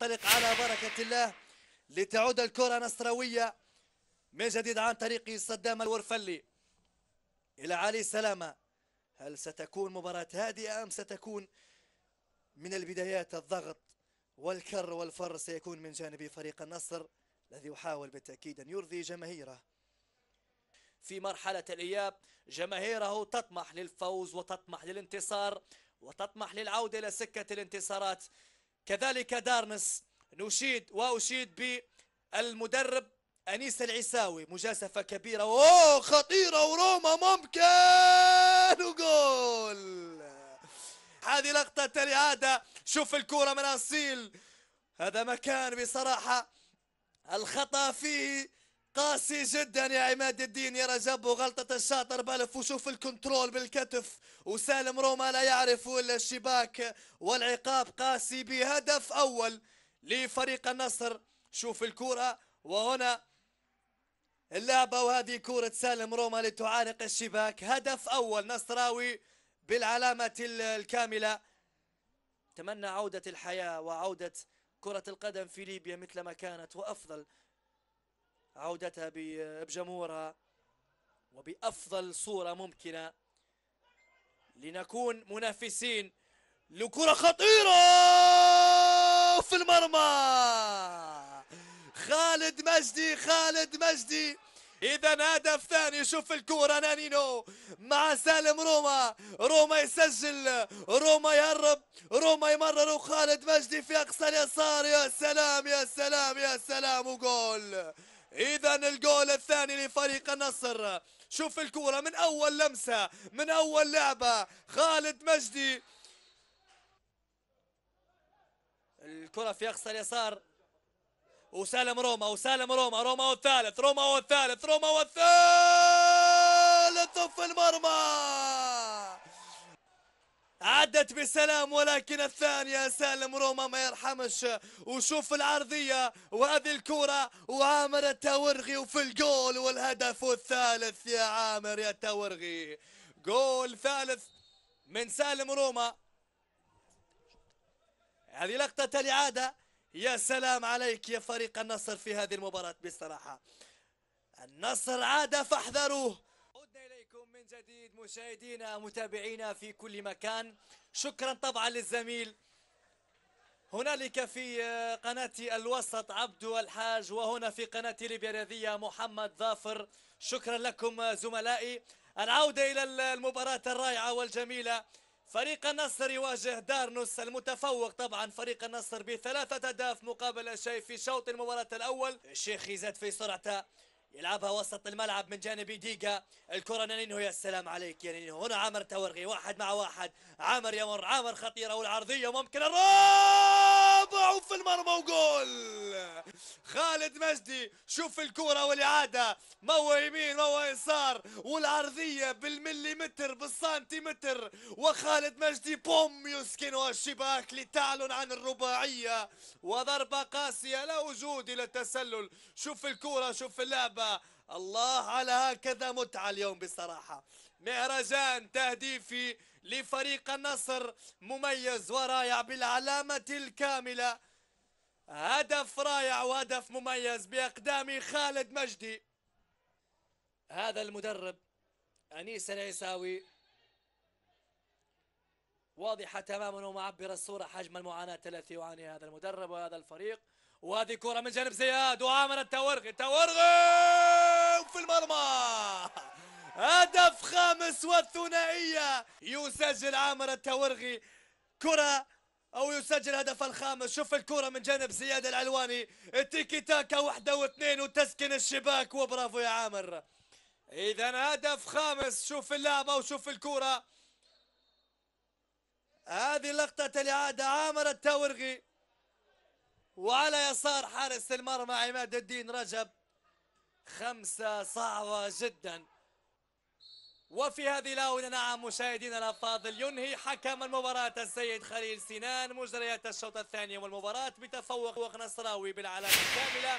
تنطلق على بركة الله لتعود الكرة نصراوية من جديد عن طريق صدام الورفلي إلى علي سلامة هل ستكون مباراة هادئة أم ستكون من البدايات الضغط والكر والفر سيكون من جانب فريق النصر الذي يحاول بالتأكيد أن يرضي جماهيره في مرحلة الإياب جماهيره تطمح للفوز وتطمح للانتصار وتطمح للعودة إلى سكة الانتصارات كذلك دارنس نشيد وأشيد بالمدرب أنيس العساوي مجازفة كبيرة أوه خطيرة وروما ممكن وجول هذه لقطة الإعادة شوف الكرة من أصيل هذا مكان بصراحة الخطأ فيه قاسي جدا يا عماد الدين يا رجب وغلطة الشاطر بلف وشوف الكنترول بالكتف وسالم روما لا يعرف الشباك والعقاب قاسي بهدف أول لفريق النصر شوف الكرة وهنا اللعبة وهذه كرة سالم روما لتعانق الشباك هدف أول نصراوي بالعلامة الكاملة تمنى عودة الحياة وعودة كرة القدم في ليبيا مثل ما كانت وأفضل عودتها بجمهورها وبأفضل صورة ممكنة لنكون منافسين لكرة خطيرة في المرمى خالد مجدي خالد مجدي اذا هدف ثاني شوف الكوره نانينو مع سالم روما روما يسجل روما يهرب روما يمرر وخالد مجدي في اقصى اليسار يا سلام يا سلام يا سلام وجول إذن الجول الثاني لفريق النصر شوف الكورة من اول لمسة من اول لعبة خالد مجدي الكرة في اقصى اليسار وسالم روما وسالم روما روما والثالث روما والثالث روما والثالث في المرمى عدت بسلام ولكن الثانية سالم روما ما يرحمش وشوف العرضية وهذه الكرة وعامر التورغي وفي الجول والهدف الثالث يا عامر يا التورغي جول ثالث من سالم روما هذه لقطة الإعادة يا سلام عليك يا فريق النصر في هذه المباراة بصراحة النصر عاد فاحذروه من جديد مشاهدينا متابعينا في كل مكان شكرا طبعا للزميل هنالك في آه، قناة الوسط عبد الحاج وهنا في قناة ليبيا الرياضية محمد ظافر شكرا لكم آه، زملائي العودة إلى المباراة الرائعة والجميلة فريق النصر يواجه دارنوس المتفوق طبعا فريق النصر بثلاثة أهداف مقابل شيء في شوط المباراة الأول الشيخ يزيد في سرعته يلعبها وسط الملعب من جانب ديجا الكرة نانينهو يا سلام عليك يا نانينهو هنا عامر تورغي واحد مع واحد عامر يمر عامر خطيرة والعرضية ممكن الرابع في المرمى وجول خالد مجدي شوف الكرة والإعادة مو يمين مو يسار والعرضية بالمليمتر بالسنتيمتر وخالد مجدي بوم يسكن الشباك لتعلن عن الرباعية وضربة قاسية لا وجود إلى التسلل شوف الكرة شوف اللعبه الكعبة الله على هكذا متعة اليوم بصراحة مهرجان تهديفي لفريق النصر مميز ورائع بالعلامة الكاملة هدف رائع وهدف مميز بأقدام خالد مجدي هذا المدرب أنيس العيساوي واضحة تماما ومعبرة الصورة حجم المعاناة التي يعانيها هذا المدرب وهذا الفريق وهذه كرة من جانب زياد وعامر التورغي تورغي المرمى هدف خامس والثنائية يسجل عامر التورغي كرة أو يسجل هدف الخامس شوف الكرة من جانب زياد العلواني التيكي تاكا واحدة واثنين وتسكن الشباك وبرافو يا عامر إذا هدف خامس شوف اللعبة وشوف الكرة هذه لقطة الإعادة عامر التورغي وعلى يسار حارس المرمى عماد الدين رجب خمسة صعبة جدا وفي هذه الآونة نعم مشاهدينا الأفاضل ينهي حكم المباراة السيد خليل سنان مجريات الشوط الثاني والمباراة بتفوق نصراوي بالعلامة الكاملة